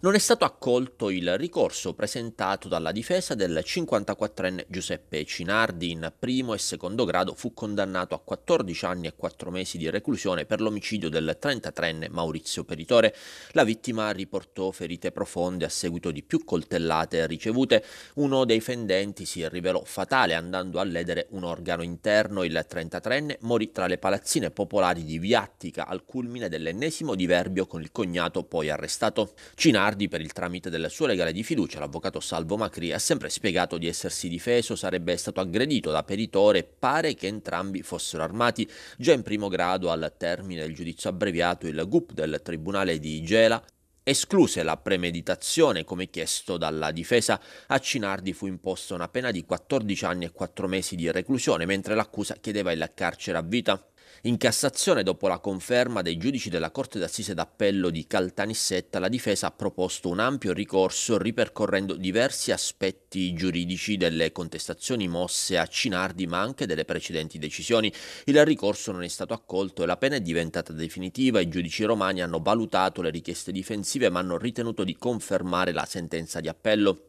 non è stato accolto il ricorso presentato dalla difesa del 54enne Giuseppe Cinardi. In primo e secondo grado fu condannato a 14 anni e 4 mesi di reclusione per l'omicidio del 33enne Maurizio Peritore. La vittima riportò ferite profonde a seguito di più coltellate ricevute. Uno dei fendenti si rivelò fatale andando a ledere un organo interno. Il 33enne morì tra le palazzine popolari di Viattica al culmine dell'ennesimo diverbio con il cognato poi arrestato. Cinardi Nardi, per il tramite del suo legale di fiducia, l'avvocato Salvo Macri, ha sempre spiegato di essersi difeso, sarebbe stato aggredito da peritore e pare che entrambi fossero armati. Già in primo grado, al termine del giudizio abbreviato, il GUP del Tribunale di Gela escluse la premeditazione come chiesto dalla difesa, a Cinardi fu imposta una pena di 14 anni e 4 mesi di reclusione, mentre l'accusa chiedeva il carcere a vita. In Cassazione, dopo la conferma dei giudici della Corte d'Assise d'Appello di Caltanissetta, la difesa ha proposto un ampio ricorso ripercorrendo diversi aspetti giuridici delle contestazioni mosse a Cinardi ma anche delle precedenti decisioni. Il ricorso non è stato accolto e la pena è diventata definitiva. I giudici romani hanno valutato le richieste difensive ma hanno ritenuto di confermare la sentenza di appello.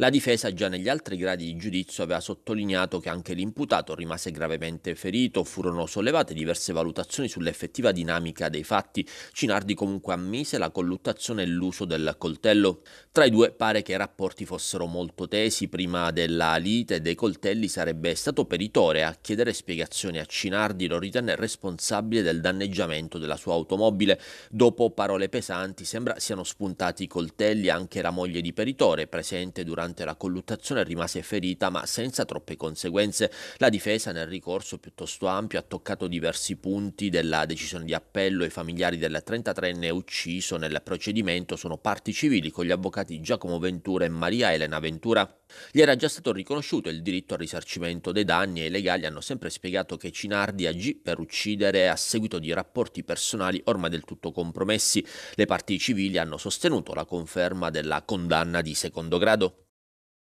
La difesa già negli altri gradi di giudizio aveva sottolineato che anche l'imputato rimase gravemente ferito, furono sollevate diverse valutazioni sull'effettiva dinamica dei fatti. Cinardi comunque ammise la colluttazione e l'uso del coltello. Tra i due pare che i rapporti fossero molto tesi, prima della lite dei coltelli sarebbe stato peritore a chiedere spiegazioni a Cinardi, lo ritenne responsabile del danneggiamento della sua automobile. Dopo parole pesanti sembra siano spuntati i coltelli anche la moglie di peritore presente durante Durante la colluttazione rimase ferita ma senza troppe conseguenze. La difesa nel ricorso piuttosto ampio ha toccato diversi punti della decisione di appello. I familiari del 33enne ucciso nel procedimento sono parti civili con gli avvocati Giacomo Ventura e Maria Elena Ventura. Gli era già stato riconosciuto il diritto al risarcimento dei danni e i legali hanno sempre spiegato che Cinardi agì per uccidere a seguito di rapporti personali ormai del tutto compromessi. Le parti civili hanno sostenuto la conferma della condanna di secondo grado.